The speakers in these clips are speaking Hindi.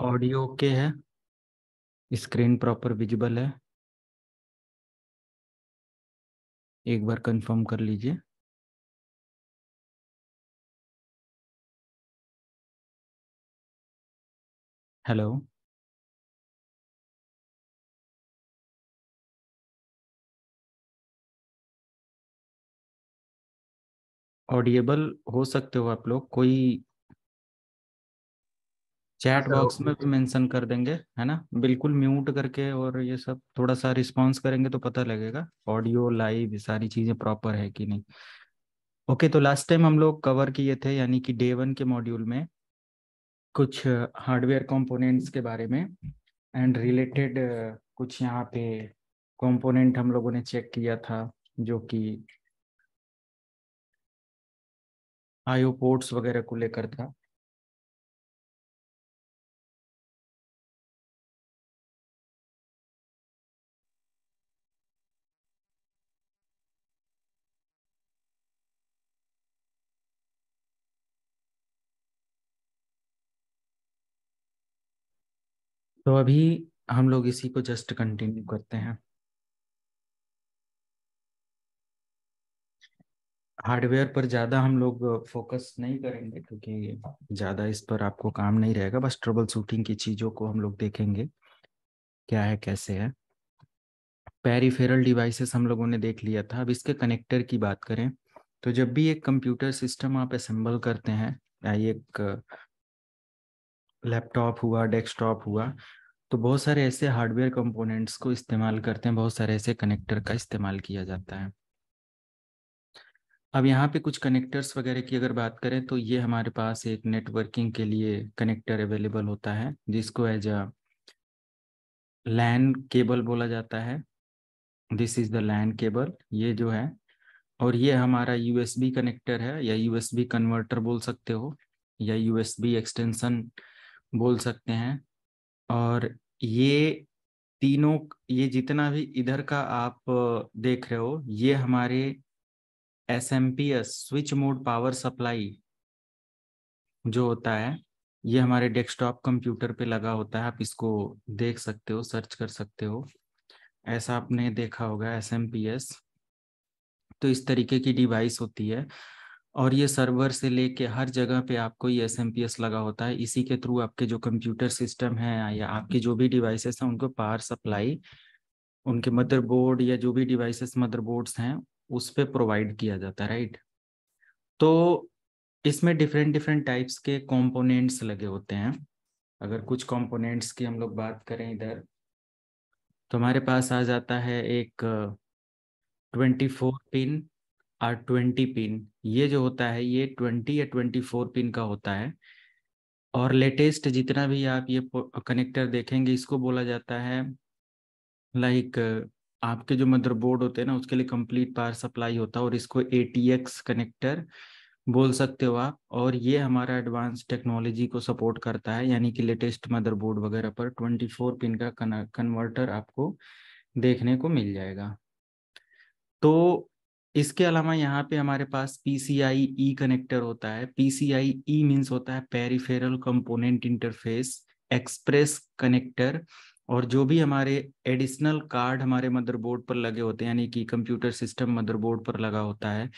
ऑडियो के है स्क्रीन प्रॉपर विजिबल है एक बार कंफर्म कर लीजिए हेलो ऑडियबल हो सकते हो आप लोग कोई चैट बॉक्स में भी मेंशन कर देंगे है ना बिल्कुल म्यूट करके और ये सब थोड़ा सा रिस्पॉन्स करेंगे तो पता लगेगा ऑडियो लाइव सारी चीजें प्रॉपर है कि नहीं ओके तो लास्ट टाइम हम लोग कवर किए थे यानी कि डे वन के मॉड्यूल में कुछ हार्डवेयर कंपोनेंट्स के बारे में एंड रिलेटेड कुछ यहाँ पे कंपोनेंट हम लोगों ने चेक किया था जो कि आईओ पोर्ट्स वगैरह को लेकर था तो अभी हम लोग इसी को जस्ट कंटिन्यू करते हैं हार्डवेयर पर ज़्यादा हम लोग फोकस नहीं करेंगे क्योंकि ज़्यादा इस पर आपको काम नहीं रहेगा बस ट्रबल शूटिंग की चीज़ों को हम लोग देखेंगे क्या है कैसे है पेरीफेरल डिवाइसेस हम लोगों ने देख लिया था अब इसके कनेक्टर की बात करें तो जब भी एक कंप्यूटर सिस्टम आप असेंबल करते हैं या एक लैपटॉप हुआ डेस्कटॉप हुआ तो बहुत सारे ऐसे हार्डवेयर कंपोनेंट्स को इस्तेमाल करते हैं बहुत सारे ऐसे कनेक्टर का इस्तेमाल किया जाता है अब यहाँ पे कुछ कनेक्टर्स वगैरह की अगर बात करें तो ये हमारे पास एक नेटवर्किंग के लिए कनेक्टर अवेलेबल होता है जिसको एज अ लैंड केबल बोला जाता है this is the land cable ये जो है और ये हमारा यूएसबी कनेक्टर है या यूएसबी कन्वर्टर बोल सकते हो या यूएसबी एक्सटेंशन बोल सकते हैं और ये तीनों ये जितना भी इधर का आप देख रहे हो ये हमारे S M P S switch mode power supply जो होता है ये हमारे डेस्कटॉप कंप्यूटर पे लगा होता है आप इसको देख सकते हो सर्च कर सकते हो ऐसा आपने देखा होगा एस एम पी एस तो इस तरीके की डिवाइस होती है और ये सर्वर से लेके हर जगह पे आपको ये एस लगा होता है इसी के थ्रू आपके जो कंप्यूटर सिस्टम है या आपके जो भी डिवाइसेस हैं उनको पावर सप्लाई उनके मदरबोर्ड या जो भी डिवाइसेस मदरबोर्ड्स हैं उस पर प्रोवाइड किया जाता है राइट तो इसमें डिफरेंट डिफरेंट टाइप्स के कंपोनेंट्स लगे होते हैं अगर कुछ कंपोनेंट्स की हम लोग बात करें इधर तो हमारे पास आ जाता है एक twenty four pin or twenty pin ये जो होता है ये ट्वेंटी या ट्वेंटी फोर पिन का होता है और लेटेस्ट जितना भी आप ये कनेक्टर देखेंगे इसको बोला जाता है लाइक आपके जो मदरबोर्ड होते हैं ना उसके लिए कंप्लीट पावर सप्लाई होता है और इसको ए कनेक्टर बोल सकते हो आप और ये हमारा एडवांस टेक्नोलॉजी को सपोर्ट करता है यानी कि लेटेस्ट मदरबोर्ड वगैरह पर 24 पिन का कन्वर्टर आपको देखने को मिल जाएगा तो इसके अलावा यहाँ पे हमारे पास पी सी आई ई कनेक्टर होता है पी सी आई ई मीन्स होता है peripheral component interface express connector और जो भी हमारे एडिशनल कार्ड हमारे मदरबोर्ड पर लगे होते हैं यानी कि कंप्यूटर सिस्टम मदरबोर्ड पर लगा होता है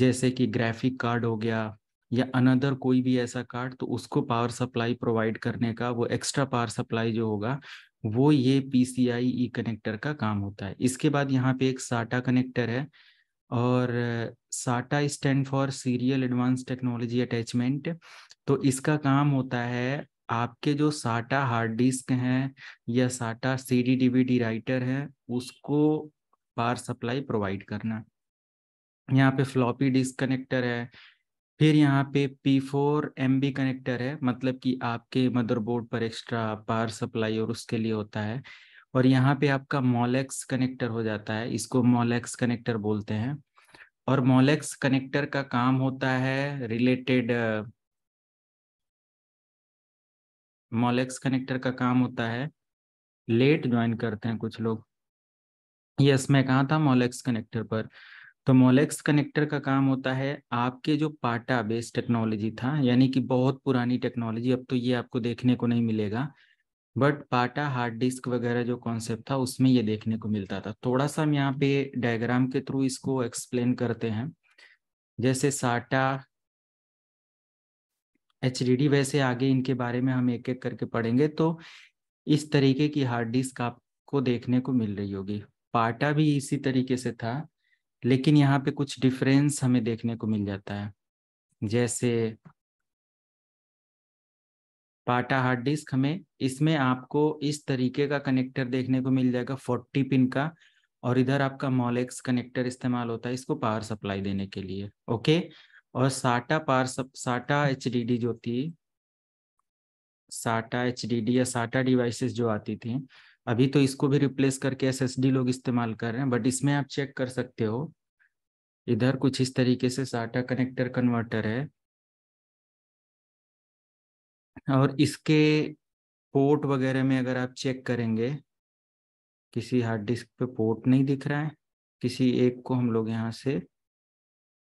जैसे कि ग्राफिक कार्ड हो गया या अनदर कोई भी ऐसा कार्ड तो उसको पावर सप्लाई प्रोवाइड करने का वो एक्स्ट्रा पावर सप्लाई जो होगा वो ये पी सी आई ई कनेक्टर का काम होता है इसके बाद यहाँ पे एक साटा कनेक्टर है और SATA stand for serial advance technology attachment तो इसका काम होता है आपके जो साटा हार्ड डिस्क हैं या SATA C D CD D writer हैं उसको पावर सप्लाई प्रोवाइड करना यहाँ पे फ्लॉपी डिस्क कनेक्टर है फिर यहाँ पे P four M B connector है मतलब कि आपके मदरबोर्ड पर एक्स्ट्रा पावर सप्लाई और उसके लिए होता है और यहाँ पे आपका मोलेक्स कनेक्टर हो जाता है इसको मोलेक्स कनेक्टर बोलते हैं और मोलेक्स कनेक्टर का काम होता है रिलेटेड मोलेक्स कनेक्टर का काम होता है लेट ज्वाइन करते हैं कुछ लोग यस मैं कहा था मोलेक्स कनेक्टर पर तो मोलेक्स कनेक्टर का काम होता है आपके जो पाटा बेस्ड टेक्नोलॉजी था यानी कि बहुत पुरानी टेक्नोलॉजी अब तो ये आपको देखने को नहीं मिलेगा बट पाटा हार्ड डिस्क वगैरह जो कॉन्सेप्ट था उसमें ये देखने को मिलता था थोड़ा सा हम यहाँ पे डायग्राम के थ्रू इसको एक्सप्लेन करते हैं जैसे साटा एच वैसे आगे इनके बारे में हम एक एक करके पढ़ेंगे तो इस तरीके की हार्ड डिस्क आपको देखने को मिल रही होगी पाटा भी इसी तरीके से था लेकिन यहाँ पे कुछ डिफरेंस हमें देखने को मिल जाता है जैसे पाटा हार्ड डिस्क हमें इसमें आपको इस तरीके का कनेक्टर देखने को मिल जाएगा फोर्टी पिन का और इधर आपका मॉलेक्स कनेक्टर इस्तेमाल होता है इसको पावर सप्लाई देने के लिए ओके और साटा पावर सप साटा एच जो थी साटा एच या साटा डिवाइसेस जो आती थी अभी तो इसको भी रिप्लेस करके एस लोग इस्तेमाल कर रहे हैं बट इसमें आप चेक कर सकते हो इधर कुछ इस तरीके से साटा कनेक्टर कन्वर्टर है और इसके पोर्ट वगैरह में अगर आप चेक करेंगे किसी हार्ड डिस्क पे पोर्ट नहीं दिख रहा है किसी एक को हम लोग यहाँ से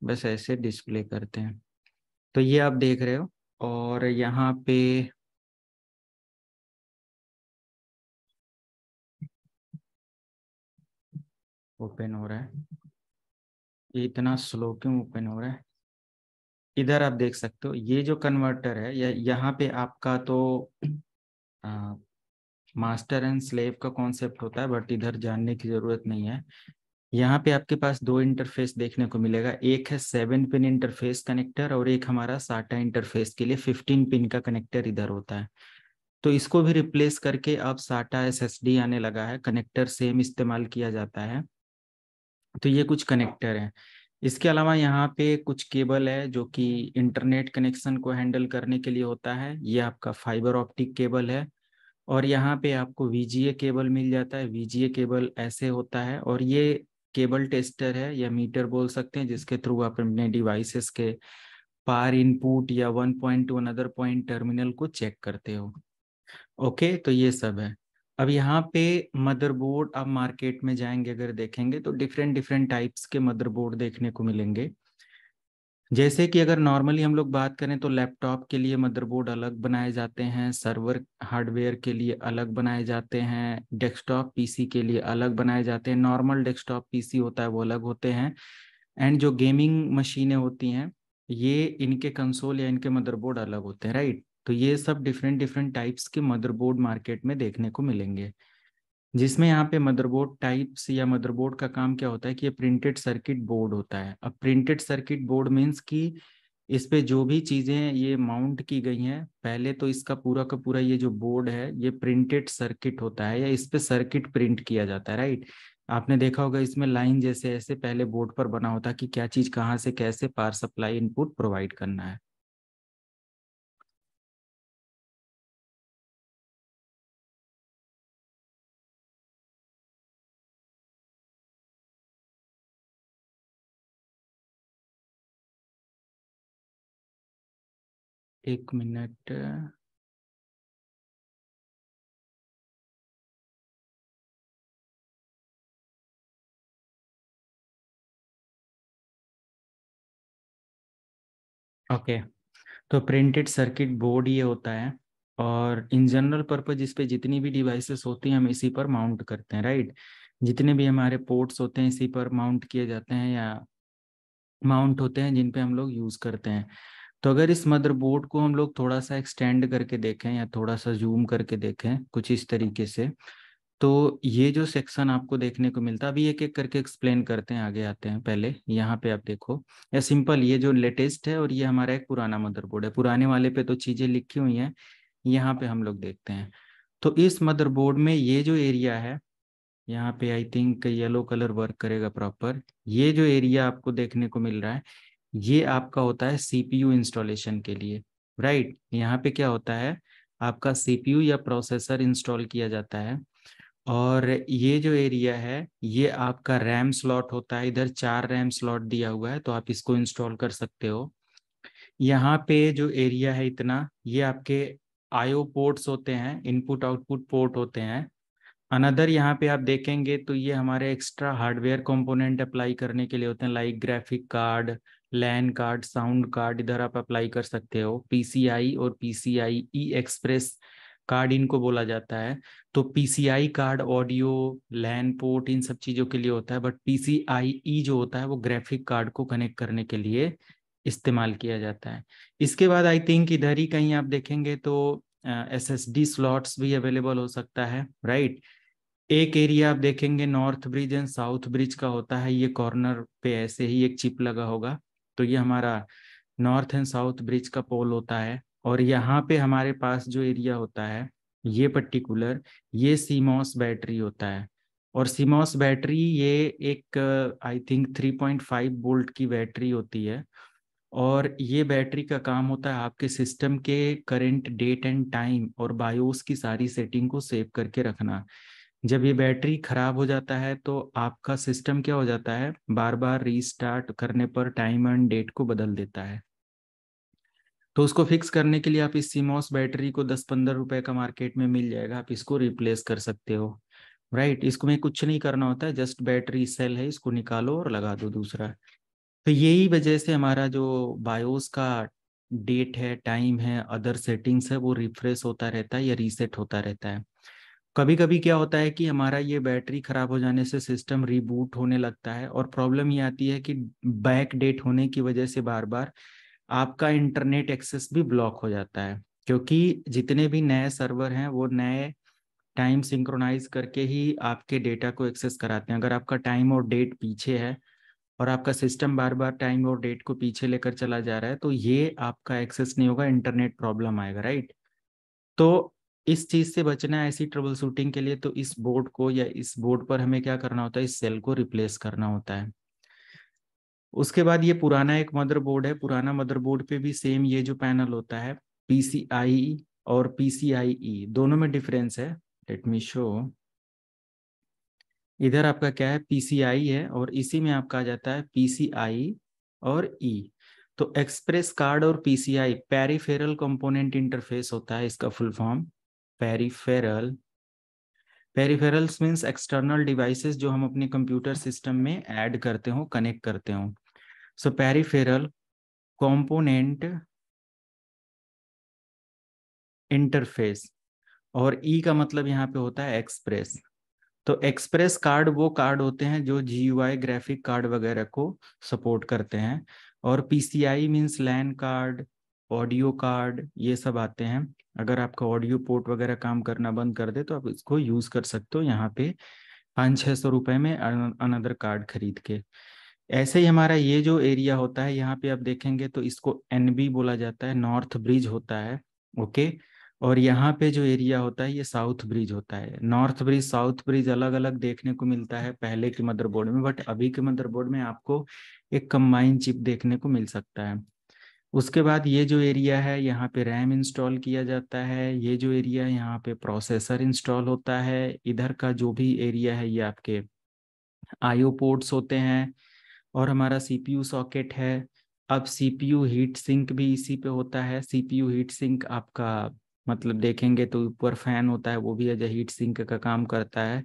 बस ऐसे डिस्प्ले करते हैं तो ये आप देख रहे हो और यहाँ पे ओपन हो रहा है ये इतना स्लो क्यों ओपन हो रहा है इधर आप देख सकते हो ये जो कन्वर्टर है यह यहाँ पे आपका तो मास्टर एंड स्लेव का कॉन्सेप्ट होता है बट इधर जानने की जरूरत नहीं है यहाँ पे आपके पास दो इंटरफेस देखने को मिलेगा एक है सेवन पिन इंटरफेस कनेक्टर और एक हमारा साटा इंटरफेस के लिए फिफ्टीन पिन का कनेक्टर इधर होता है तो इसको भी रिप्लेस करके अब साटा एस आने लगा है कनेक्टर सेम इस्तेमाल किया जाता है तो ये कुछ कनेक्टर है इसके अलावा यहाँ पे कुछ केबल है जो कि इंटरनेट कनेक्शन को हैंडल करने के लिए होता है ये आपका फाइबर ऑप्टिक केबल है और यहाँ पे आपको वीजीए केबल मिल जाता है वीजीए केबल ऐसे होता है और ये केबल टेस्टर है या मीटर बोल सकते हैं जिसके थ्रू आप अपने डिवाइसेस के पार इनपुट या one point to another point terminal को चेक करते हो ओके तो ये सब है अब यहाँ पे मदरबोर्ड आप मार्केट में जाएंगे अगर देखेंगे तो डिफरेंट डिफरेंट टाइप्स के मदरबोर्ड देखने को मिलेंगे जैसे कि अगर नॉर्मली हम लोग बात करें तो लैपटॉप के लिए मदरबोर्ड अलग बनाए जाते हैं सर्वर हार्डवेयर के लिए अलग बनाए जाते हैं डेस्कटॉप पीसी के लिए अलग बनाए जाते हैं नॉर्मल डेस्कटॉप पीसी होता है वो अलग होते हैं एंड जो गेमिंग मशीनें होती हैं ये इनके कंसोल या इनके मदरबोर्ड अलग होते हैं राइट तो ये सब डिफरेंट डिफरेंट टाइप्स के मदरबोर्ड मार्केट में देखने को मिलेंगे जिसमें यहाँ पे मदरबोर्ड टाइप्स या मदरबोर्ड का काम क्या होता है कि ये प्रिंटेड सर्किट बोर्ड होता है अब प्रिंटेड सर्किट बोर्ड मीन्स कि इस पे जो भी चीज़ें ये माउंट की गई हैं पहले तो इसका पूरा का पूरा ये जो बोर्ड है ये प्रिंटेड सर्किट होता है या इस पे सर्किट प्रिंट किया जाता है राइट आपने देखा होगा इसमें लाइन जैसे ऐसे पहले बोर्ड पर बना होता है कि क्या चीज़ कहाँ से कैसे पार सप्लाई इनपुट प्रोवाइड करना है एक मिनट ओके तो प्रिंटेड सर्किट बोर्ड ये होता है और इन जनरल पर्पज इस पर जितनी भी डिवाइसेस होती हैं हम इसी पर माउंट करते हैं राइट जितने भी हमारे पोर्ट्स होते हैं इसी पर माउंट किए जाते हैं या माउंट होते हैं जिन पे हम लोग यूज़ करते हैं तो अगर इस मदरबोर्ड को हम लोग थोड़ा सा एक्सटेंड करके देखें या थोड़ा सा जूम करके देखें कुछ इस तरीके से तो ये जो सेक्शन आपको देखने को मिलता है अभी एक एक करके एक्सप्लेन करते हैं आगे आते हैं पहले यहाँ पे आप देखो या सिंपल ये जो लेटेस्ट है और ये हमारा एक पुराना मदरबोर्ड है पुराने वाले पे तो चीज़ें लिखी हुई हैं यहाँ पे हम लोग देखते हैं तो इस मदरबोर्ड में ये जो एरिया है यहाँ पे I think yellow colour work करेगा प्रॉपर ये जो एरिया आपको देखने को मिल रहा है ये आपका होता है सीपीयू इंस्टॉलेशन के लिए राइट यहाँ पे क्या होता है आपका सीपीयू या प्रोसेसर इंस्टॉल किया जाता है और ये जो एरिया है ये आपका रैम स्लॉट होता है इधर चार रैम स्लॉट दिया हुआ है तो आप इसको इंस्टॉल कर सकते हो यहाँ पे जो एरिया है इतना ये आपके आईओ पोर्ट्स होते हैं इनपुट आउटपुट पोर्ट होते हैं अनदर यहाँ पे आप देखेंगे तो ये हमारे एक्स्ट्रा हार्डवेयर कंपोनेंट अप्लाई करने के लिए होते हैं like graphic card LAN card sound card इधर आप अप्लाई कर सकते हो पीसीआई और पीसीआई ई एक्सप्रेस कार्ड इनको बोला जाता है तो PCI card audio LAN port इन सब चीज़ों के लिए होता है बट पीसीआई ई e जो होता है वो ग्राफिक कार्ड को कनेक्ट करने के लिए इस्तेमाल किया जाता है इसके बाद आई थिंक इधर ही कहीं आप देखेंगे तो एस एस डी स्लॉट्स भी अवेलेबल हो सकता है राइट एक एरिया आप देखेंगे north bridge and south bridge का होता है ये कॉर्नर पे ऐसे ही एक चिप लगा होगा तो ये हमारा नॉर्थ एंड साउथ ब्रिज का पोल होता है और यहाँ पे हमारे पास जो एरिया होता है ये पर्टिकुलर ये सीमॉस बैटरी होता है और सीमॉस बैटरी ये एक आई थिंक 3.5 बोल्ट की बैटरी होती है और ये बैटरी का काम होता है आपके सिस्टम के करंट डेट एंड टाइम और बायोस की सारी सेटिंग को सेव करके रखना जब ये बैटरी खराब हो जाता है तो आपका सिस्टम क्या हो जाता है बार बार रीस्टार्ट करने पर टाइम एंड डेट को बदल देता है तो उसको फिक्स करने के लिए आप इस सीमॉस बैटरी को दस पंद्रह रुपए का मार्केट में मिल जाएगा आप इसको रिप्लेस कर सकते हो राइट इसको में कुछ नहीं करना होता है जस्ट बैटरी सेल है इसको निकालो और लगा दो दूसरा तो यही वजह से हमारा जो बायोस का डेट है टाइम है अदर सेटिंग्स है वो रिफ्रेश होता रहता है या रीसेट होता रहता है कभी कभी क्या होता है कि हमारा ये बैटरी खराब हो जाने से सिस्टम रीबूट होने लगता है और प्रॉब्लम ये आती है कि बैक डेट होने की वजह से बार बार आपका इंटरनेट एक्सेस भी ब्लॉक हो जाता है क्योंकि जितने भी नए सर्वर हैं वो नए टाइम सिंक्रोनाइज करके ही आपके डेटा को एक्सेस कराते हैं अगर आपका टाइम और डेट पीछे है और आपका सिस्टम बार बार टाइम और डेट को पीछे लेकर चला जा रहा है तो ये आपका एक्सेस नहीं होगा इंटरनेट प्रॉब्लम आएगा राइट तो इस चीज से बचना है ऐसी ट्रबल शूटिंग के लिए तो इस बोर्ड को या इस बोर्ड पर हमें क्या करना होता है इस सेल को रिप्लेस करना होता है उसके बाद ये पुराना एक मदरबोर्ड है पुराना मदरबोर्ड पे भी सेम ये जो पैनल होता है पीसीआई e और पीसीआई e, दोनों में डिफरेंस है लेट मी शो इधर आपका क्या है पीसीआई e है और इसी में आपका आ जाता है पीसीआई और E तो एक्सप्रेस कार्ड और पीसीआई पेरिफेरल कंपोनेंट इंटरफेस होता है इसका full form peripheral peripherals means external devices जो हम अपने कंप्यूटर सिस्टम में ऐड करते हो कनेक्ट करते हो सो पेरीफेरल कॉम्पोनेंट इंटरफेस और ई e का मतलब यहाँ पे होता है एक्सप्रेस तो एक्सप्रेस कार्ड वो कार्ड होते हैं जो जी ग्राफिक कार्ड वगैरह को सपोर्ट करते हैं और PCI means land card audio card ये सब आते हैं अगर आपका ऑडियो पोर्ट वगैरह काम करना बंद कर दे तो आप इसको यूज कर सकते हो यहाँ पे पाँच छः सौ रुपये में अनदर कार्ड खरीद के ऐसे ही हमारा ये जो एरिया होता है यहाँ पे आप देखेंगे तो इसको एन बोला जाता है नॉर्थ ब्रिज होता है ओके और यहाँ पे जो एरिया होता है ये साउथ ब्रिज होता है नॉर्थ ब्रिज साउथ ब्रिज अलग अलग देखने को मिलता है पहले के मदरबोर्ड में बट अभी के मदरबोर्ड में आपको एक कंबाइन चिप देखने को मिल सकता है उसके बाद ये जो एरिया है यहाँ पे रैम इंस्टॉल किया जाता है ये जो एरिया है यहाँ पे प्रोसेसर इंस्टॉल होता है इधर का जो भी एरिया है ये आपके आईओ पोर्ट्स होते हैं और हमारा सीपीयू सॉकेट है अब सीपीयू हीट सिंक भी इसी पे होता है सीपीयू हीट सिंक आपका मतलब देखेंगे तो ऊपर फैन होता है वो भी एज हीट सिंक का काम करता है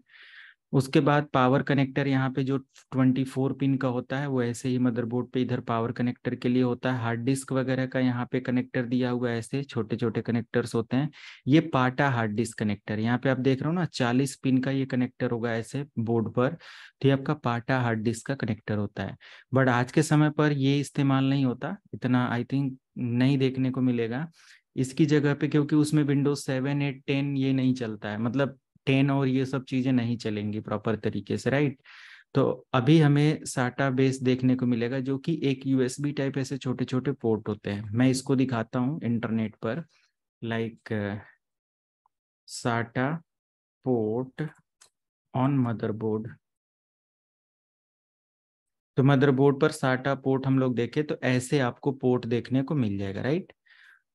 उसके बाद पावर कनेक्टर यहाँ पे जो 24 पिन का होता है वो ऐसे ही मदरबोर्ड पे इधर पावर कनेक्टर के लिए होता है हार्ड डिस्क वगैरह का यहाँ पे कनेक्टर दिया हुआ है ऐसे छोटे छोटे कनेक्टर्स होते हैं ये पाटा हार्ड डिस्क कनेक्टर यहाँ पे आप देख रहे हो ना 40 पिन का ये कनेक्टर होगा ऐसे बोर्ड पर तो ये आपका पाटा हार्ड डिस्क का कनेक्टर होता है बट आज के समय पर ये इस्तेमाल नहीं होता इतना आई थिंक नहीं देखने को मिलेगा इसकी जगह पे क्योंकि उसमें विंडोज सेवन एट टेन ये नहीं चलता है मतलब टेन और ये सब चीजें नहीं चलेंगी प्रॉपर तरीके से राइट तो अभी हमें साटा बेस देखने को मिलेगा जो कि एक यूएसबी टाइप ऐसे छोटे छोटे पोर्ट होते हैं मैं इसको दिखाता हूँ इंटरनेट पर like SATA port on motherboard तो मदरबोर्ड पर साटा पोर्ट हम लोग देखे तो ऐसे आपको पोर्ट देखने को मिल जाएगा राइट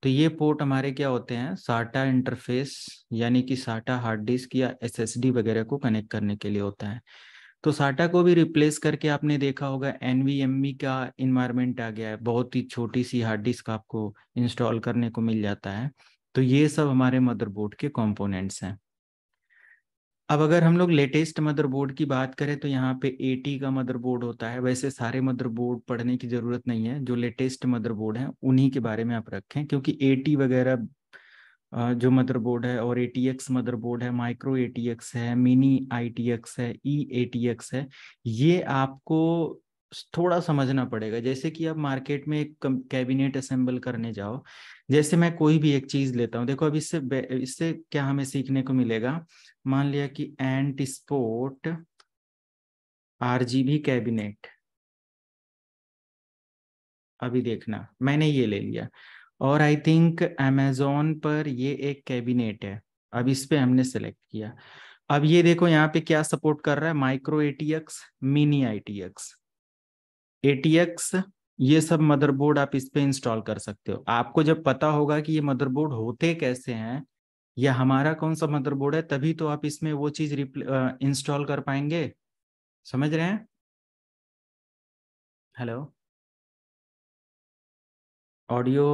तो ये पोर्ट हमारे क्या होते हैं साटा इंटरफेस यानी कि साटा हार्ड डिस्क या एसएसडी वगैरह को कनेक्ट करने के लिए होता है तो साटा को भी रिप्लेस करके आपने देखा होगा एन का इन्वायरमेंट आ गया है बहुत ही छोटी सी हार्ड डिस्क आपको इंस्टॉल करने को मिल जाता है तो ये सब हमारे मदरबोर्ड के कॉम्पोनेंट्स हैं अब अगर हम लोग लेटेस्ट मदरबोर्ड की बात करें तो यहाँ पे ए का मदरबोर्ड होता है वैसे सारे मदरबोर्ड पढ़ने की ज़रूरत नहीं है जो लेटेस्ट मदरबोर्ड है उन्हीं के बारे में आप रखें क्योंकि ए वगैरह जो मदरबोर्ड है और ए मदरबोर्ड है माइक्रो ए है मिनी आई है ई ए है ये आपको थोड़ा समझना पड़ेगा जैसे कि आप मार्केट में एक कैबिनेट असेंबल करने जाओ जैसे मैं कोई भी एक चीज लेता हूँ देखो अब इससे इससे क्या हमें सीखने को मिलेगा मान लिया कि एंट स्पोर्ट आरजीबी कैबिनेट अभी देखना मैंने ये ले लिया और आई थिंक अमेजोन पर ये एक कैबिनेट है अब इस पे हमने सेलेक्ट किया अब ये देखो यहाँ पे क्या सपोर्ट कर रहा है micro ATX mini ITX ATX ये सब मदरबोर्ड आप इस पे इंस्टॉल कर सकते हो आपको जब पता होगा कि ये मदरबोर्ड होते कैसे हैं या हमारा कौन सा मदरबोर्ड है तभी तो आप इसमें वो चीज इंस्टॉल कर पाएंगे समझ रहे हैं hello audio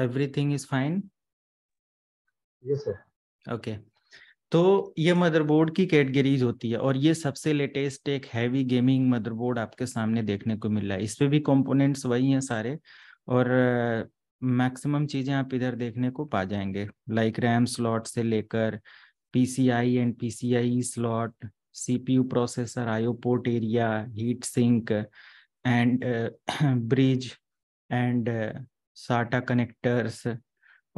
everything is fine yes sir okay तो ये मदरबोर्ड की कैटेगरीज होती है और ये सबसे लेटेस्ट एक हैवी गेमिंग मदरबोर्ड आपके सामने देखने को मिल रहा है इसपे भी कंपोनेंट्स वही हैं सारे और मैक्सिमम चीज़ें आप इधर देखने को पा जाएंगे लाइक रैम स्लॉट से लेकर P C I and P C I slot C P U processor IO port area heat sink and bridge and SATA connectors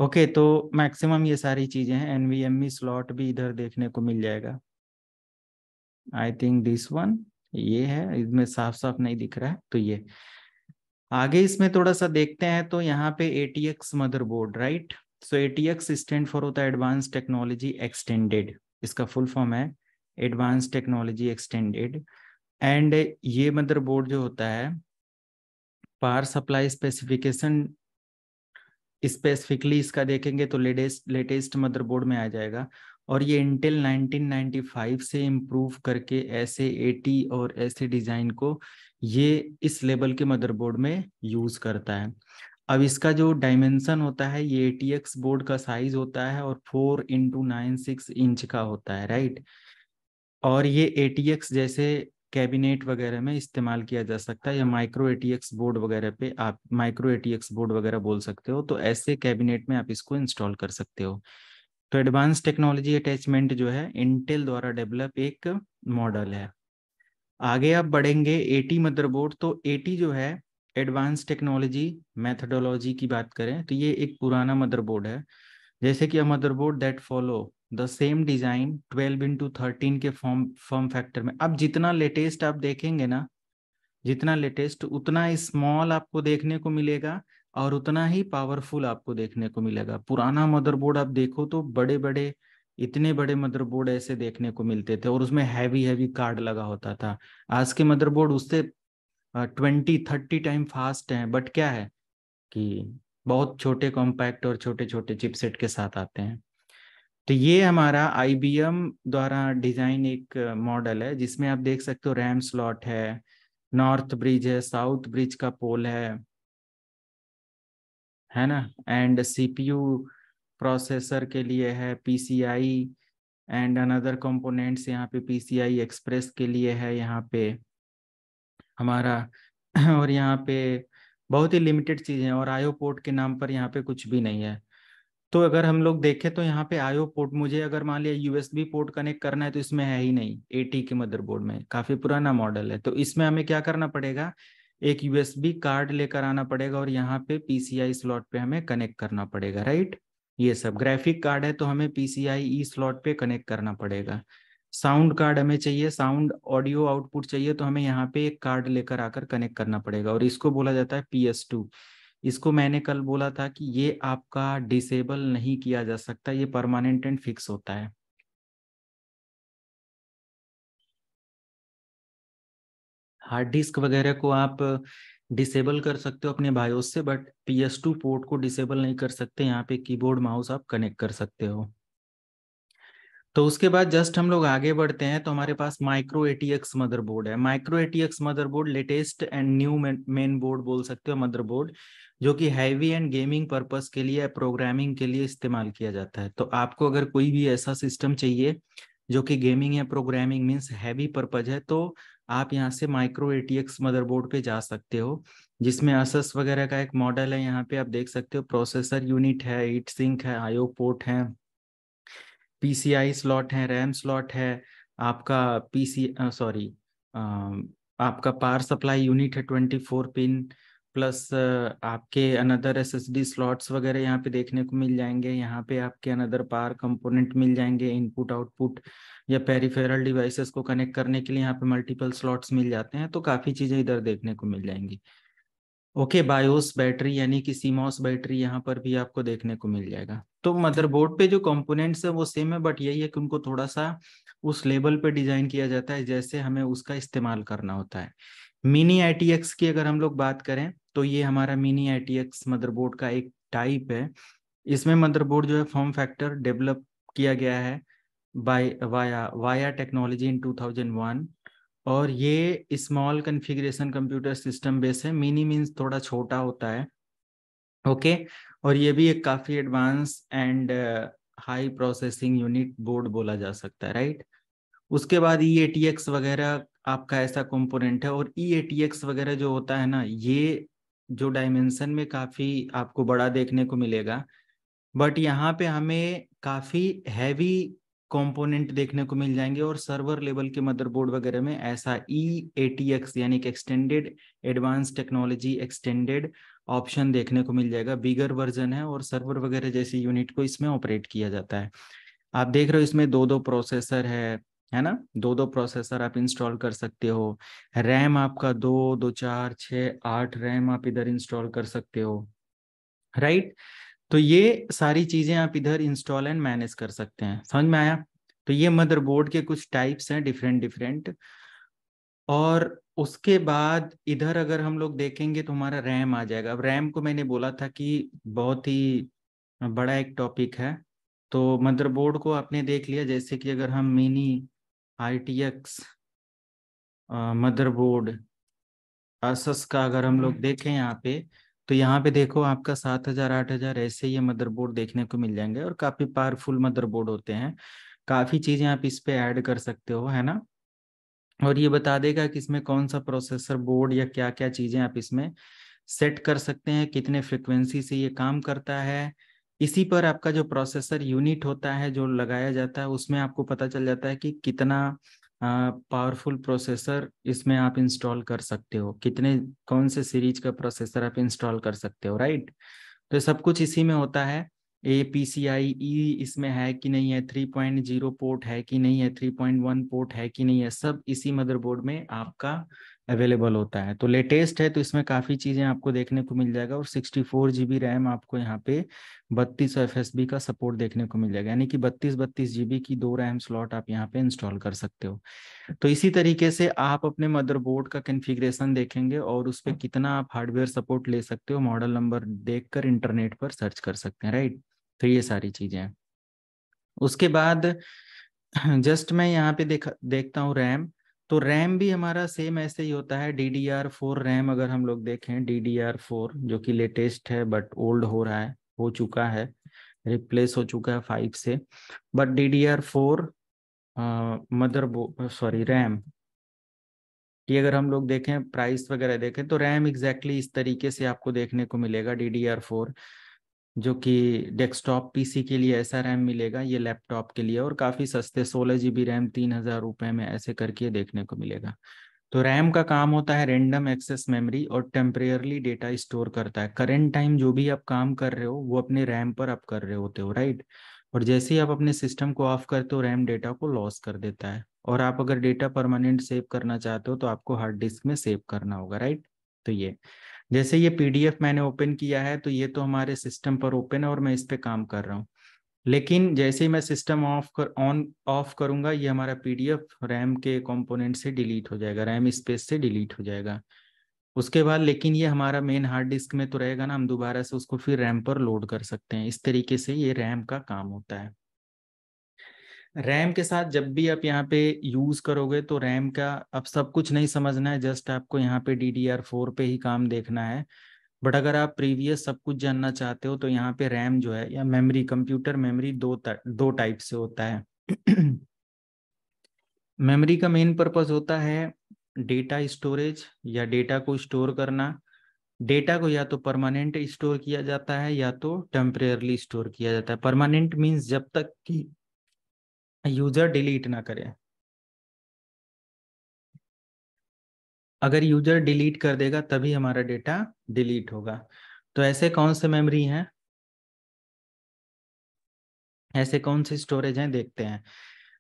okay तो मैक्सिमम ये सारी चीजें हैं एनवीएमई स्लॉट भी इधर देखने को मिल जाएगा आई थिंक दिस वन ये है इसमें साफ साफ नहीं दिख रहा है तो ये आगे इसमें थोड़ा सा देखते हैं तो यहाँ पे ATX motherboard right so ATX stand for होता है एडवांस टेक्नोलॉजी एक्सटेंडेड इसका फुल फॉर्म है एडवांस टेक्नोलॉजी एक्सटेंडेड एंड ये मदरबोर्ड जो होता है पावर सप्लाई स्पेसिफिकेशन स्पेसिफिकली इसका देखेंगे तो लेटेस्ट लेटेस्ट मदरबोर्ड में आ जाएगा और ये इंटेल 1995 से इम्प्रूव करके ऐसे 80 और ऐसे डिज़ाइन को ये इस लेवल के मदरबोर्ड में यूज़ करता है अब इसका जो डायमेंशन होता है ये ए बोर्ड का साइज होता है और four into nine six inch का होता है राइट और ये ए जैसे कैबिनेट वगैरह में इस्तेमाल किया जा सकता है या माइक्रो एटीएक्स बोर्ड वगैरह पे आप माइक्रो एटीएक्स बोर्ड वगैरह बोल सकते हो तो ऐसे कैबिनेट में आप इसको इंस्टॉल कर सकते हो तो एडवांस टेक्नोलॉजी अटैचमेंट जो है इंटेल द्वारा डेवलप एक मॉडल है आगे आप बढ़ेंगे एटी मदरबोर्ड तो एटी जो है एडवांस टेक्नोलॉजी मैथडोलॉजी की बात करें तो ये एक पुराना मदरबोर्ड है जैसे कि a motherboard that follow the same design twelve into thirteen के फॉर्म फॉर्म फैक्टर में अब जितना लेटेस्ट आप देखेंगे ना जितना लेटेस्ट उतना स्मॉल आपको देखने को मिलेगा और उतना ही पावरफुल आपको देखने को मिलेगा पुराना मदरबोर्ड आप देखो तो बड़े बड़े इतने बड़े मदरबोर्ड ऐसे देखने को मिलते थे और उसमें हैवी हैवी कार्ड लगा होता था आज के मदरबोर्ड उससे ट्वेंटी थर्टी टाइम फास्ट हैं बट क्या है कि बहुत छोटे कॉम्पैक्ट और छोटे छोटे चिपसेट के साथ आते हैं तो ये हमारा आई द्वारा डिजाइन एक मॉडल है जिसमें आप देख सकते हो रैम स्लॉट है नॉर्थ ब्रिज है साउथ ब्रिज का पोल है है ना एंड सीपीयू प्रोसेसर के लिए है पीसीआई एंड अनदर कंपोनेंट्स यहाँ पे पीसीआई एक्सप्रेस के लिए है यहाँ पे हमारा और यहाँ पे बहुत ही लिमिटेड चीज़ें और आयो पोर्ट के नाम पर यहाँ पे कुछ भी नहीं है तो अगर हम लोग देखें तो यहाँ पे आयो पोर्ट मुझे अगर मान लिया यूएसबी पोर्ट कनेक्ट करना है तो इसमें है ही नहीं एटी के मदरबोर्ड में काफी पुराना मॉडल है तो इसमें हमें क्या करना पड़ेगा एक यूएसबी कार्ड लेकर आना पड़ेगा और यहाँ पे पीसीआई स्लॉट पे हमें कनेक्ट करना पड़ेगा राइट ये सब ग्राफिक कार्ड है तो हमें पीसीआई ई स्लॉट पे कनेक्ट करना पड़ेगा साउंड कार्ड हमें चाहिए साउंड ऑडियो आउटपुट चाहिए तो हमें यहाँ पे एक कार्ड लेकर आकर कनेक्ट करना पड़ेगा और इसको बोला जाता है पी टू इसको मैंने कल बोला था कि ये आपका डिसेबल नहीं किया जा सकता ये परमानेंट एंड फिक्स होता है हार्ड डिस्क वगैरह को आप डिसेबल कर सकते हो अपने बायोस से but P S two port को डिसेबल नहीं कर सकते यहाँ पे कीबोर्ड माउस आप कनेक्ट कर सकते हो तो उसके बाद जस्ट हम लोग आगे बढ़ते हैं तो हमारे पास माइक्रो एटीएक्स मदरबोर्ड है micro ATX motherboard latest and new main board बोल सकते हो मदरबोर्ड जो कि हैवी एंड गेमिंग पर्पस के लिए प्रोग्रामिंग के लिए इस्तेमाल किया जाता है तो आपको अगर कोई भी ऐसा सिस्टम चाहिए जो कि गेमिंग या प्रोग्रामिंग मीन्स हैवी पर्पज है तो आप यहाँ से माइक्रो एटीएक्स मदरबोर्ड पे जा सकते हो जिसमें असस वगैरह का एक मॉडल है यहाँ पे आप देख सकते हो प्रोसेसर यूनिट है ईट सिंक है आईओ पोर्ट है पीसीआई स्लॉट है रैम स्लॉट है आपका पीसी सॉरी आपका पावर सप्लाई यूनिट है ट्वेंटी फोर पिन प्लस आपके अनदर एसएसडी स्लॉट्स वगैरह यहाँ पे देखने को मिल जाएंगे यहाँ पे आपके अनदर पार कंपोनेंट मिल जाएंगे इनपुट आउटपुट या पेरीफेरल डिवाइसेस को कनेक्ट करने के लिए यहाँ पे मल्टीपल स्लॉट्स मिल जाते हैं तो काफ़ी चीज़ें इधर देखने को मिल जाएंगी ओके बायोस बैटरी यानी कि सीमॉस बैटरी यहाँ पर भी आपको देखने को मिल जाएगा तो मदरबोर्ड पे जो कंपोनेंट्स है वो सेम है बट यही है कि उनको थोड़ा सा उस लेवल पे डिजाइन किया जाता है जैसे हमें उसका इस्तेमाल करना होता है मिनी आई की अगर हम लोग बात करें तो ये हमारा मिनी आई मदरबोर्ड का एक टाइप है इसमें मदरबोर्ड जो है फॉर्म फैक्टर डेवलप किया गया है by via via technology in 2001 और ये small configuration computer system base है मिनी मीन्स थोड़ा छोटा होता है ओके और ये भी एक काफ़ी advance and high processing unit board बोला जा सकता है राइट उसके बाद ई e वगैरह आपका ऐसा कंपोनेंट है और ई e वगैरह जो होता है ना ये जो डायमेंशन में काफ़ी आपको बड़ा देखने को मिलेगा बट यहाँ पे हमें काफ़ी हैवी कंपोनेंट देखने को मिल जाएंगे और सर्वर लेवल के मदरबोर्ड वगैरह में ऐसा ई ए टी एक्स यानी कि extended advance technology extended option देखने को मिल जाएगा बिगर वर्जन है और सर्वर वगैरह जैसी यूनिट को इसमें ऑपरेट किया जाता है आप देख रहे हो इसमें दो दो प्रोसेसर है है ना दो दो प्रोसेसर आप इंस्टॉल कर सकते हो रैम आपका दो दो चार छ आठ रैम आप इधर इंस्टॉल कर सकते हो राइट तो ये सारी चीजें आप इधर इंस्टॉल एंड मैनेज कर सकते हैं समझ में आया तो ये मदरबोर्ड के कुछ टाइप्स हैं डिफरेंट डिफरेंट और उसके बाद इधर अगर हम लोग देखेंगे तो हमारा रैम आ जाएगा अब रैम को मैंने बोला था कि बहुत ही बड़ा एक टॉपिक है तो मदरबोर्ड को आपने देख लिया जैसे कि अगर हम मिनी आईटीएक्स मदरबोर्ड असस का अगर हम लोग हम्म। देखें यहाँ पे तो यहाँ पे देखो आपका सात हजार आठ हजार ऐसे ये मदरबोर्ड देखने को मिल जाएंगे और काफी पावरफुल मदरबोर्ड होते हैं काफी चीजें आप इस पे ऐड कर सकते हो है ना और ये बता देगा कि इसमें कौन सा प्रोसेसर बोर्ड या क्या क्या चीजें आप इसमें सेट कर सकते हैं कितने फ्रिक्वेंसी से ये काम करता है इसी पर आपका जो प्रोसेसर यूनिट होता है जो लगाया जाता है उसमें आपको पता चल जाता है कि कितना पावरफुल प्रोसेसर इसमें आप इंस्टॉल कर सकते हो कितने कौन से सीरीज का प्रोसेसर आप इंस्टॉल कर सकते हो राइट तो सब कुछ इसी में होता है ए पी सी आई ई इसमें है कि नहीं है थ्री पॉइंट जीरो पोर्ट है कि नहीं है थ्री पॉइंट वन पोर्ट है कि नहीं है सब इसी मदरबोर्ड में आपका अवेलेबल होता है तो लेटेस्ट है तो इसमें काफ़ी चीज़ें आपको देखने को मिल जाएगा और sixty four G B RAM आपको यहाँ पे बत्तीस एफ एस बी का सपोर्ट देखने को मिल जाएगा यानी कि बत्तीस बत्तीस जी बी की दो रैम स्लॉट आप यहाँ पे इंस्टॉल कर सकते हो तो इसी तरीके से आप अपने मदरबोर्ड का कन्फिग्रेशन देखेंगे और उस पर कितना आप हार्डवेयर सपोर्ट ले सकते हो मॉडल नंबर देख इंटरनेट पर सर्च कर सकते हैं राइट तो ये सारी चीज़ें उसके बाद जस्ट मैं यहाँ पे देखा देखता हूँ रैम तो रैम भी हमारा सेम ऐसे ही होता है D D R four RAM अगर हम लोग देखें डी डी आर फोर जो कि लेटेस्ट है बट ओल्ड हो रहा है हो चुका है रिप्लेस हो चुका है फाइव से but D D R four mother sorry RAM ये अगर हम लोग देखें प्राइस वगैरह देखें तो रैम एग्जैक्टली exactly इस तरीके से आपको देखने को मिलेगा डी डी आर फोर जो कि डेस्कटॉप पीसी के लिए ऐसा रैम मिलेगा ये लैपटॉप के लिए और काफ़ी सस्ते सोलह जी बी रैम तीन हज़ार रुपये में ऐसे करके देखने को मिलेगा तो रैम का काम होता है रेंडम एक्सेस मेमोरी और टेम्परेरली डेटा स्टोर करता है करेंट टाइम जो भी आप काम कर रहे हो वो अपने रैम पर आप कर रहे होते हो राइट और जैसे ही आप अपने सिस्टम को ऑफ करते हो रैम डेटा को लॉस कर देता है और आप अगर डेटा परमानेंट सेव करना चाहते हो तो आपको हार्ड डिस्क में सेव करना होगा राइट तो ये जैसे ये पीडीएफ मैंने ओपन किया है तो ये तो हमारे सिस्टम पर ओपन है और मैं इस पर काम कर रहा हूँ लेकिन जैसे ही मैं सिस्टम ऑफ कर ऑन ऑफ करूँगा ये हमारा पीडीएफ रैम के कॉम्पोनेंट से डिलीट हो जाएगा रैम स्पेस से डिलीट हो जाएगा उसके बाद लेकिन ये हमारा मेन हार्ड डिस्क में तो रहेगा ना हम दोबारा से उसको फिर रैम पर लोड कर सकते हैं इस तरीके से ये रैम का काम होता है रैम के साथ जब भी आप यहाँ पे यूज करोगे तो रैम का आप सब कुछ नहीं समझना है जस्ट आपको यहाँ पे डी डी आर फोर पे ही काम देखना है बट अगर आप प्रीवियस सब कुछ जानना चाहते हो तो यहाँ पे रैम जो है या मेमोरी कंप्यूटर मेमोरी दो दो टाइप से होता है मेमोरी का मेन पर्पस होता है डेटा स्टोरेज या डेटा को स्टोर करना डेटा को या तो परमानेंट स्टोर किया जाता है या तो टेम्परेरली स्टोर किया जाता है परमानेंट मीन्स जब तक कि यूजर डिलीट ना करे अगर यूजर डिलीट कर देगा तभी हमारा डेटा डिलीट होगा तो ऐसे कौन से मेमोरी हैं ऐसे कौन से स्टोरेज हैं देखते हैं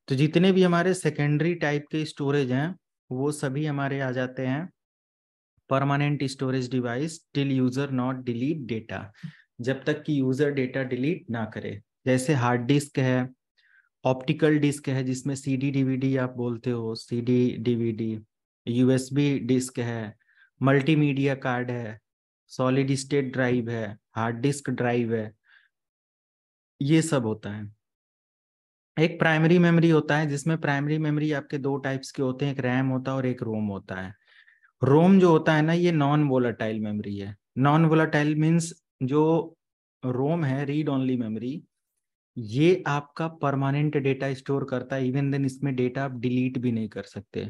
तो जितने भी हमारे सेकेंडरी टाइप के स्टोरेज हैं वो सभी हमारे आ जाते हैं permanent storage device till user not delete data जब तक कि यूजर डेटा डिलीट ना करे जैसे हार्ड डिस्क है ऑप्टिकल डिस्क है जिसमें सी डी डीवीडी आप बोलते हो C D DVD USB disk है मल्टीमीडिया कार्ड है सॉलिड स्टेट ड्राइव है हार्ड डिस्क ड्राइव है ये सब होता है एक प्राइमरी मेमोरी होता है जिसमें प्राइमरी मेमोरी आपके दो टाइप्स के होते हैं एक रैम होता है और एक रोम होता है रोम जो होता है ना ये नॉन वोलाटाइल मेमोरी है नॉन वोलाटाइल मीन्स जो रोम है रीड ओनली मेमोरी ये आपका परमानेंट डेटा स्टोर करता है इवन देन इसमें डेटा आप डिलीट भी नहीं कर सकते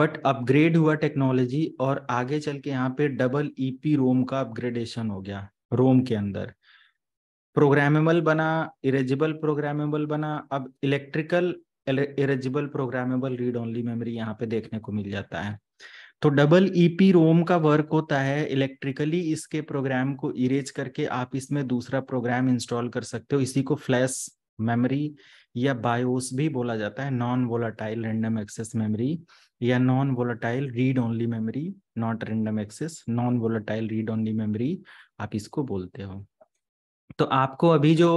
बट अपग्रेड हुआ टेक्नोलॉजी और आगे चल के यहाँ पे डबल ईपी रोम का अपग्रेडेशन हो गया रोम के अंदर प्रोग्रामेबल बना इरेजिबल प्रोग्रामेबल बना अब electrical erasable programmable read only memory यहाँ पे देखने को मिल जाता है तो डबल ईपी e रोम का वर्क होता है इलेक्ट्रिकली इसके प्रोग्राम को इरेज करके आप इसमें दूसरा प्रोग्राम इंस्टॉल कर सकते हो इसी को फ्लैश मेमोरी या बायोस भी बोला जाता है non volatile random access memory या non volatile read only memory not random access non volatile read only memory आप इसको बोलते हो तो आपको अभी जो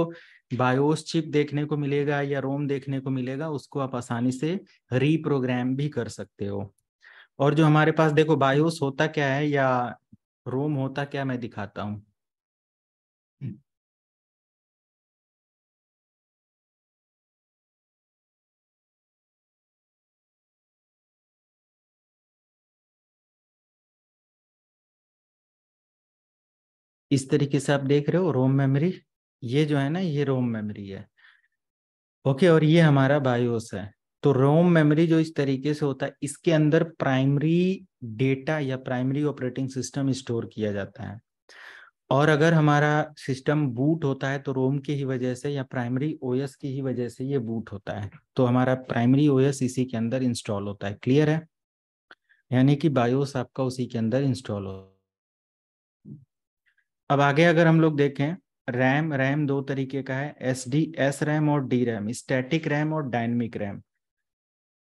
बायोस चिप देखने को मिलेगा या रोम देखने को मिलेगा उसको आप आसानी से रीप्रोग्राम भी कर सकते हो और जो हमारे पास देखो बायोस होता क्या है या रोम होता क्या मैं दिखाता हूं इस तरीके से आप देख रहे हो रोम मेमोरी ये जो है ना ये रोम मेमोरी है ओके और ये हमारा बायोस है तो रोम मेमोरी जो इस तरीके से होता है इसके अंदर प्राइमरी डेटा या प्राइमरी ऑपरेटिंग सिस्टम स्टोर किया जाता है और अगर हमारा सिस्टम बूट होता है तो रोम की ही वजह से या प्राइमरी ओएस की ही वजह से ये बूट होता है तो हमारा प्राइमरी ओएस इसी के अंदर इंस्टॉल होता है क्लियर है यानी कि बायोस आपका उसी के अंदर इंस्टॉल हो अब आगे अगर हम लोग देखें रैम रैम दो तरीके का है एस डी एस रैम और डी रैम स्टैटिक रैम और डायनमिक रैम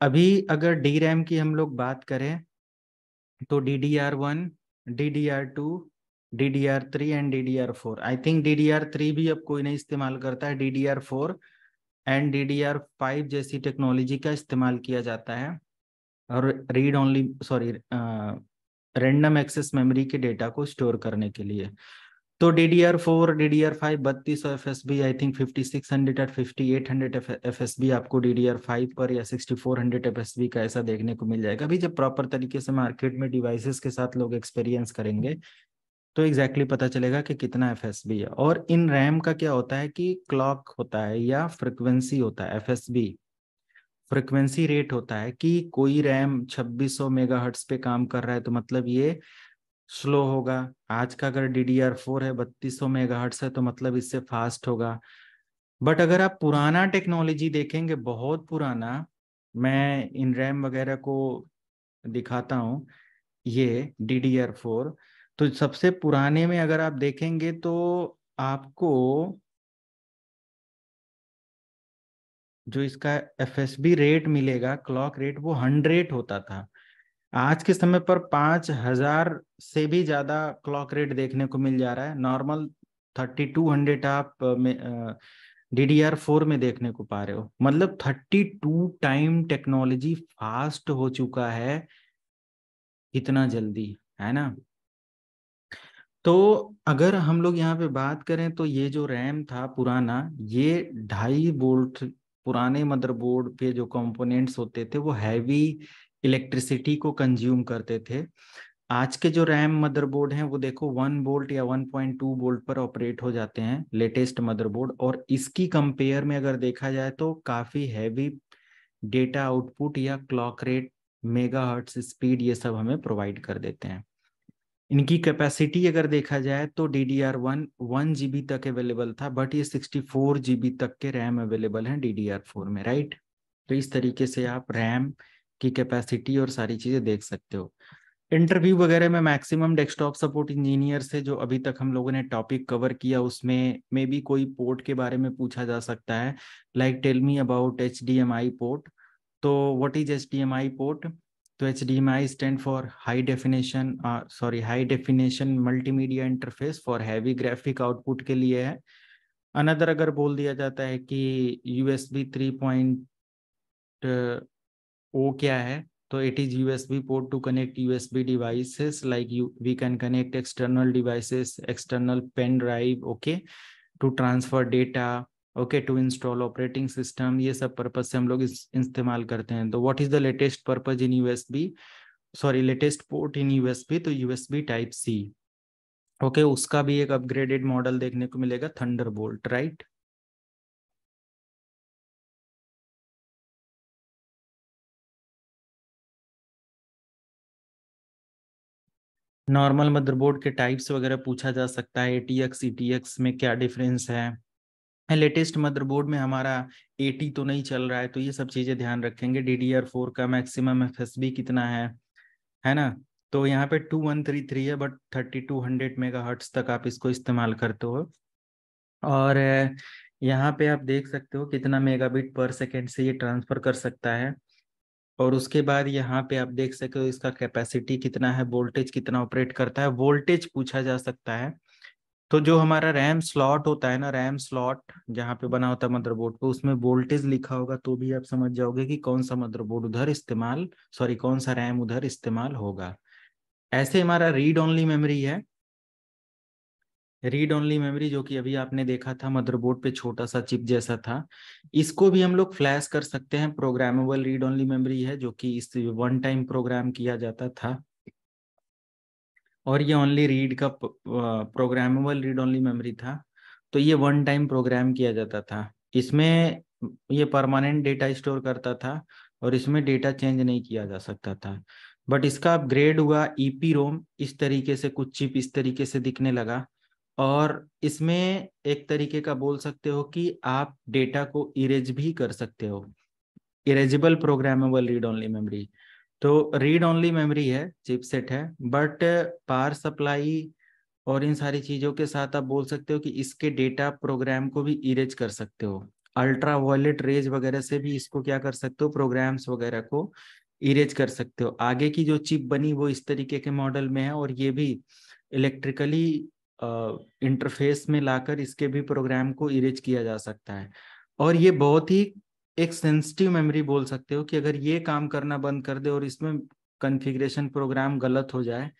अभी अगर डी रैम की हम लोग बात करें तो D D R one D D R two D D R three and D D R four I think D D R three भी अब कोई नहीं इस्तेमाल करता है D D R four and D D R five जैसी टेक्नोलॉजी का इस्तेमाल किया जाता है और read only sorry random access memory के डेटा को स्टोर करने के लिए तो D D R four D D R five बत्तीस और F S B I think fifty six hundred और fifty eight hundred F S B आपको डी डी आर फाइव पर या sixty four hundred F S B का ऐसा देखने को मिल जाएगा अभी जब प्रॉपर तरीके से मार्केट में डिवाइसेस के साथ लोग एक्सपीरियंस करेंगे तो एग्जैक्टली exactly पता चलेगा कि कितना एफ एस बी है और इन रैम का क्या होता है कि क्लॉक होता है या फ्रिक्वेंसी होता है F S B frequency rate होता है कि कोई रैम छब्बीस मेगा मेगाहर्ट्ज पे काम कर रहा है तो मतलब ये स्लो होगा आज का अगर डी डी आर फोर है बत्तीस सौ मेगाहर्ट्स है तो मतलब इससे फास्ट होगा बट अगर आप पुराना टेक्नोलॉजी देखेंगे बहुत पुराना मैं इन रैम वगैरह को दिखाता हूँ ये डी डी आर फोर तो सबसे पुराने में अगर आप देखेंगे तो आपको जो इसका एफ एस बी रेट मिलेगा क्लॉक रेट वो हंड्रेड होता था आज के समय पर पांच हजार से भी ज्यादा क्लॉक रेट देखने को मिल जा रहा है नॉर्मल थर्टी टू हंड्रेड आप डी डी आर फोर में देखने को पा रहे हो मतलब thirty two time technology fast हो चुका है इतना जल्दी है ना तो अगर हम लोग यहाँ पे बात करें तो ये जो रैम था पुराना ये ढाई वोल्ट पुराने मदरबोर्ड पे जो कंपोनेंट्स होते थे वो हैवी इलेक्ट्रिसिटी को कंज्यूम करते थे आज के जो रैम मदरबोर्ड हैं वो देखो वन बोल्ट या वन पॉइंट टू बोल्ट पर ऑपरेट हो जाते हैं लेटेस्ट मदरबोर्ड और इसकी कंपेयर में अगर देखा जाए तो काफ़ी हैवी डेटा आउटपुट या clock rate mega hertz speed ये सब हमें प्रोवाइड कर देते हैं इनकी कैपेसिटी अगर देखा जाए तो D D R one one G B तक अवेलेबल था बट ये सिक्सटी फोर जी बी तक के रैम अवेलेबल हैं डी डी आर फोर में राइट तो इस तरीके से आप रैम की कैपेसिटी और सारी चीजें देख सकते हो इंटरव्यू वगैरह में मैक्सिमम डेस्कटॉप सपोर्ट इंजीनियर से जो अभी तक हम लोगों ने टॉपिक कवर किया उसमें मे बी कोई पोर्ट के बारे में पूछा जा सकता है like tell me about H port तो व्हाट इज एच पोर्ट तो H D M I stand for high definition sorry high definition multimedia interface for heavy graphic output के लिए है अनदर अगर बोल दिया जाता है कि U S B three point O क्या है तो it is USB port to connect USB devices like you we can connect external devices external pen drive okay to transfer data okay to install operating system ये सब पर्पज से हम लोग इस्तेमाल करते हैं तो what is the latest purpose in USB sorry latest port in USB तो यूएसबी टाइप सी ओके उसका भी एक अपग्रेडेड मॉडल देखने को मिलेगा thunder bolt right normal motherboard के टाइप्स वगैरह पूछा जा सकता है एटीएक्स एक्स e में क्या डिफरेंस है लेटेस्ट मदरबोर्ड में हमारा टी तो नहीं चल रहा है तो ये सब चीज़ें ध्यान रखेंगे डी डी आर फोर का मैक्सिमम एफ एस बी कितना है है ना तो यहाँ पे टू वन थ्री थ्री है but thirty two hundred mega hertz तक आप इसको इस्तेमाल करते हो और यहाँ पे आप देख सकते हो कितना मेगाबिट पर सेकेंड से ये ट्रांसफ़र कर सकता है और उसके बाद यहाँ पे आप देख सके हो इसका कैपेसिटी कितना है वोल्टेज कितना ऑपरेट करता है वोल्टेज पूछा जा सकता है तो जो हमारा रैम स्लॉट होता है ना रैम स्लॉट जहाँ पे बना होता है मदरबोर्ड पे उसमें वोल्टेज लिखा होगा तो भी आप समझ जाओगे कि कौन सा मदरबोर्ड उधर इस्तेमाल सॉरी कौन सा रैम उधर इस्तेमाल होगा ऐसे हमारा रीड ओनली मेमोरी है रीड ओनली मेमोरी जो कि अभी आपने देखा था मदरबोर्ड पे छोटा सा चिप जैसा था इसको भी हम लोग फ्लैश कर सकते हैं प्रोग्रामेबल रीड ओनली मेमोरी है जो कि इस वन टाइम प्रोग्राम किया जाता था और ये ओनली रीड का प्रोग्रामेबल रीड ओनली मेमोरी था तो ये वन टाइम प्रोग्राम किया जाता था इसमें ये परमानेंट डेटा स्टोर करता था और इसमें डेटा चेंज नहीं किया जा सकता था बट इसका अपग्रेड हुआ ईपी e रोम इस तरीके से कुछ चिप इस तरीके से दिखने लगा और इसमें एक तरीके का बोल सकते हो कि आप डेटा को इरेज भी कर सकते हो erasable programmable read only memory तो रीड ओनली मेमोरी है चिपसेट है बट पावर सप्लाई और इन सारी चीज़ों के साथ आप बोल सकते हो कि इसके डेटा प्रोग्राम को भी इरेज कर सकते हो अल्ट्रा वायलेट रेज वगैरह से भी इसको क्या कर सकते हो प्रोग्राम्स वगैरह को इरेज कर सकते हो आगे की जो चिप बनी वो इस तरीके के मॉडल में है और ये भी इलेक्ट्रिकली इंटरफेस में लाकर इसके भी प्रोग्राम को इरेज किया जा सकता है और ये बहुत ही एक सेंसिटिव मेमोरी बोल सकते हो कि अगर ये काम करना बंद कर दे और इसमें कॉन्फ़िगरेशन प्रोग्राम गलत हो जाए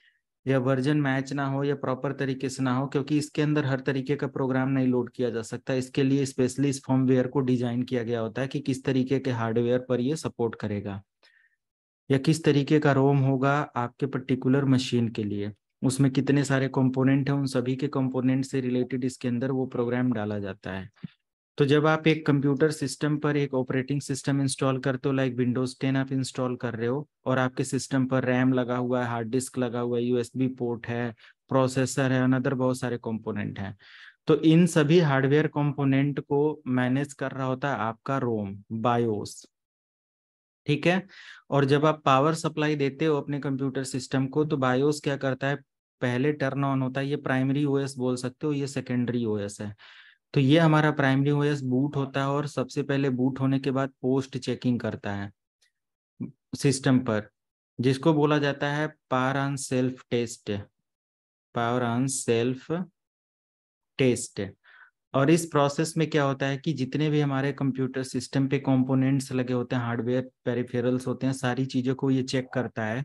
या वर्जन मैच ना हो या प्रॉपर तरीके से ना हो क्योंकि इसके अंदर हर तरीके का प्रोग्राम नहीं लोड किया जा सकता इसके लिए स्पेशली इस फॉर्मवेयर को डिजाइन किया गया होता है कि किस तरीके के हार्डवेयर पर ये सपोर्ट करेगा या किस तरीके का रोम होगा आपके पर्टिकुलर मशीन के लिए उसमें कितने सारे कंपोनेंट हैं उन सभी के कंपोनेंट से रिलेटेड इसके अंदर वो प्रोग्राम डाला जाता है तो जब आप एक कंप्यूटर सिस्टम पर एक ऑपरेटिंग सिस्टम इंस्टॉल करते हो लाइक विंडोज टेन आप इंस्टॉल कर रहे हो और आपके सिस्टम पर रैम लगा हुआ है हार्ड डिस्क लगा हुआ है यूएसबी पोर्ट है प्रोसेसर है अनदर बहुत सारे कंपोनेंट हैं तो इन सभी हार्डवेयर कंपोनेंट को मैनेज कर रहा होता है आपका रोम बायोस ठीक है और जब आप पावर सप्लाई देते हो अपने कंप्यूटर सिस्टम को तो बायोस क्या करता है पहले टर्न ऑन होता है ये प्राइमरी ओएस बोल सकते हो ये सेकेंडरी ओएस है तो ये हमारा प्राइमरी ओएस बूट होता है और सबसे पहले बूट होने के बाद पोस्ट चेकिंग करता है सिस्टम पर जिसको बोला जाता है power on self test power on self test और इस प्रोसेस में क्या होता है कि जितने भी हमारे कंप्यूटर सिस्टम पे कंपोनेंट्स लगे होते हैं हार्डवेयर पेरिफेरल्स होते हैं सारी चीज़ों को ये चेक करता है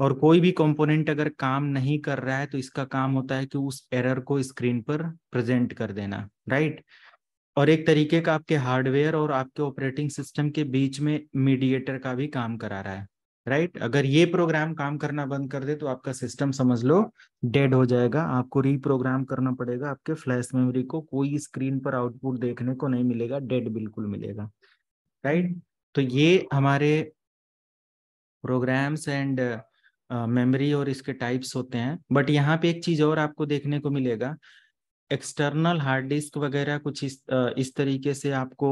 और कोई भी कंपोनेंट अगर काम नहीं कर रहा है तो इसका काम होता है कि उस एरर को स्क्रीन पर प्रेजेंट कर देना राइट और एक तरीके का आपके हार्डवेयर और आपके ऑपरेटिंग सिस्टम के बीच में मीडिएटर का भी काम करा रहा है राइट अगर ये प्रोग्राम काम करना बंद कर दे तो आपका सिस्टम समझ लो डेड हो जाएगा आपको रीप्रोग्राम करना पड़ेगा आपके फ्लैश मेमोरी को कोई स्क्रीन पर आउटपुट देखने को नहीं मिलेगा डेड बिल्कुल मिलेगा राइट तो ये हमारे प्रोग्राम्स एंड मेमोरी और इसके टाइप्स होते हैं बट यहाँ पे एक चीज और आपको देखने को मिलेगा एक्सटर्नल हार्ड डिस्क वगैरह कुछ इस इस तरीके से आपको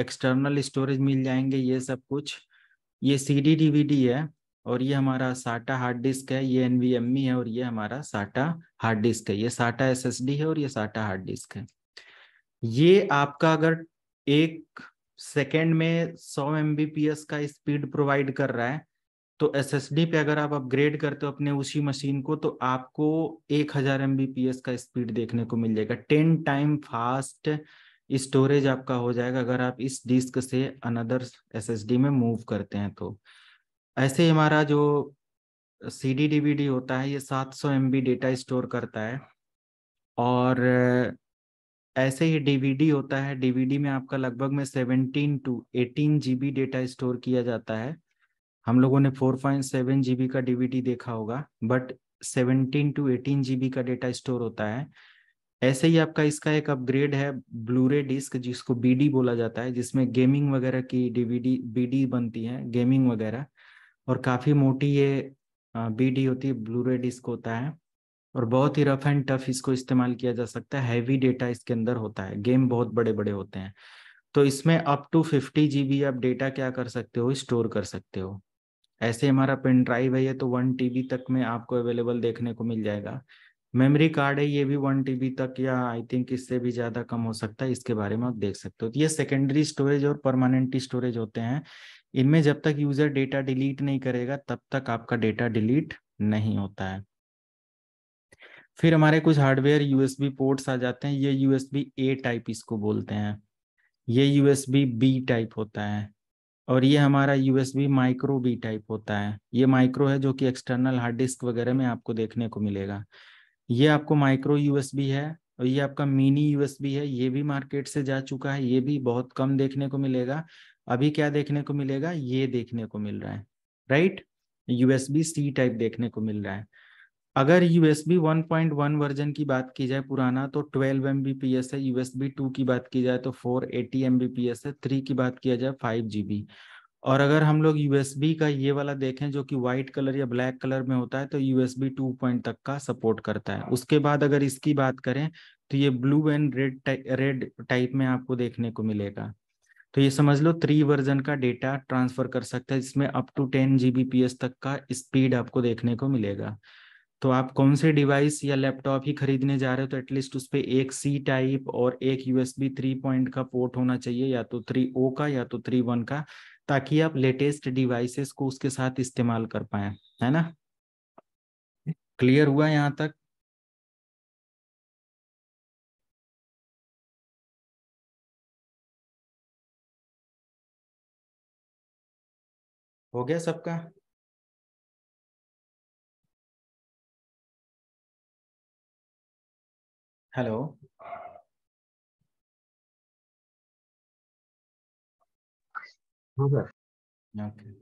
एक्सटर्नल स्टोरेज मिल जाएंगे ये सब कुछ ये सी डी डीवीडी है और ये हमारा साटा हार्ड डिस्क है ये एनवीएमई e है और ये हमारा साटा हार्ड डिस्क है ये साटा एसएसडी है और ये साटा हार्ड डिस्क है ये आपका अगर एक सेकेंड में सौ एम का स्पीड प्रोवाइड कर रहा है तो एस एस डी पे अगर आप अपग्रेड करते हो अपने उसी मशीन को तो आपको एक हजार एम बी पी एस का स्पीड देखने को मिल जाएगा टेन टाइम फास्ट स्टोरेज आपका हो जाएगा अगर आप इस डिस्क से अनदर एस एस डी में मूव करते हैं तो ऐसे ही हमारा जो C D D V D होता है ये सात सौ एम बी डेटा स्टोर करता है और ऐसे ही डीवीडी होता है डीवीडी में आपका लगभग में seventeen to eighteen G B data store किया जाता है हम लोगों ने 4.7 बी का डीवीडी देखा होगा बट 17 टू 18 जीबी का डेटा स्टोर होता है ऐसे ही आपका इसका एक अपग्रेड है ब्लूरे डिस्क जिसको बीडी बोला जाता है जिसमें गेमिंग वगैरह की डीवीडी बीडी बनती है गेमिंग वगैरह और काफ़ी मोटी ये बीडी होती है ब्लूरे डिस्क होता है और बहुत ही रफ एंड टफ इसको इस्तेमाल किया जा सकता है हैवी डेटा इसके अंदर होता है गेम बहुत बड़े बड़े होते हैं तो इसमें अप टू फिफ्टी जी आप डेटा क्या कर सकते हो स्टोर कर सकते हो ऐसे हमारा पेन ड्राइव है ये तो वन टीबी तक में आपको अवेलेबल देखने को मिल जाएगा मेमोरी कार्ड है ये भी वन टीबी तक या आई थिंक इससे भी ज़्यादा कम हो सकता है इसके बारे में आप देख सकते हो तो ये सेकेंडरी स्टोरेज और परमानेंट स्टोरेज होते हैं इनमें जब तक यूज़र डेटा डिलीट नहीं करेगा तब तक आपका डेटा डिलीट नहीं होता है फिर हमारे कुछ हार्डवेयर यूएसबी पोर्ट्स आ जाते हैं ये यूएसबी ए टाइप इसको बोलते हैं ये यूएसबी बी टाइप होता है और ये हमारा यूएसबी माइक्रो बी टाइप होता है ये माइक्रो है जो कि एक्सटर्नल हार्ड डिस्क वगैरह में आपको देखने को मिलेगा ये आपको माइक्रो यूएसबी है और ये आपका मिनी यूएसबी है ये भी मार्केट से जा चुका है ये भी बहुत कम देखने को मिलेगा अभी क्या देखने को मिलेगा ये देखने को मिल रहा है राइट यूएसबी सी टाइप देखने को मिल रहा है अगर यूएसबी 1.1 वर्जन की बात की जाए पुराना तो 12 एस है यूएसबी 2 की बात की जाए तो 480 एस है 3 की बात किया जाए जी बी और अगर हम लोग यूएसबी का ये वाला देखें जो कि व्हाइट कलर या ब्लैक कलर में होता है तो यूएसबी टू पॉइंट तक का सपोर्ट करता है उसके बाद अगर इसकी बात करें तो ये blue and red red type में आपको देखने को मिलेगा तो ये समझ लो थ्री वर्जन का डेटा ट्रांसफर कर सकता है जिसमें अप टू टेन एस तक का स्पीड आपको देखने को मिलेगा तो आप कौन से डिवाइस या लैपटॉप ही खरीदने जा रहे हो तो एटलीस्ट उस पर एक सी टाइप और एक यूएसबी थ्री पॉइंट का पोर्ट होना चाहिए या तो थ्री ओ का या तो थ्री वन का ताकि आप लेटेस्ट डिवाइसेस को उसके साथ इस्तेमाल कर पाए है ना क्लियर हुआ यहाँ तक हो गया सबका Hello. Okay.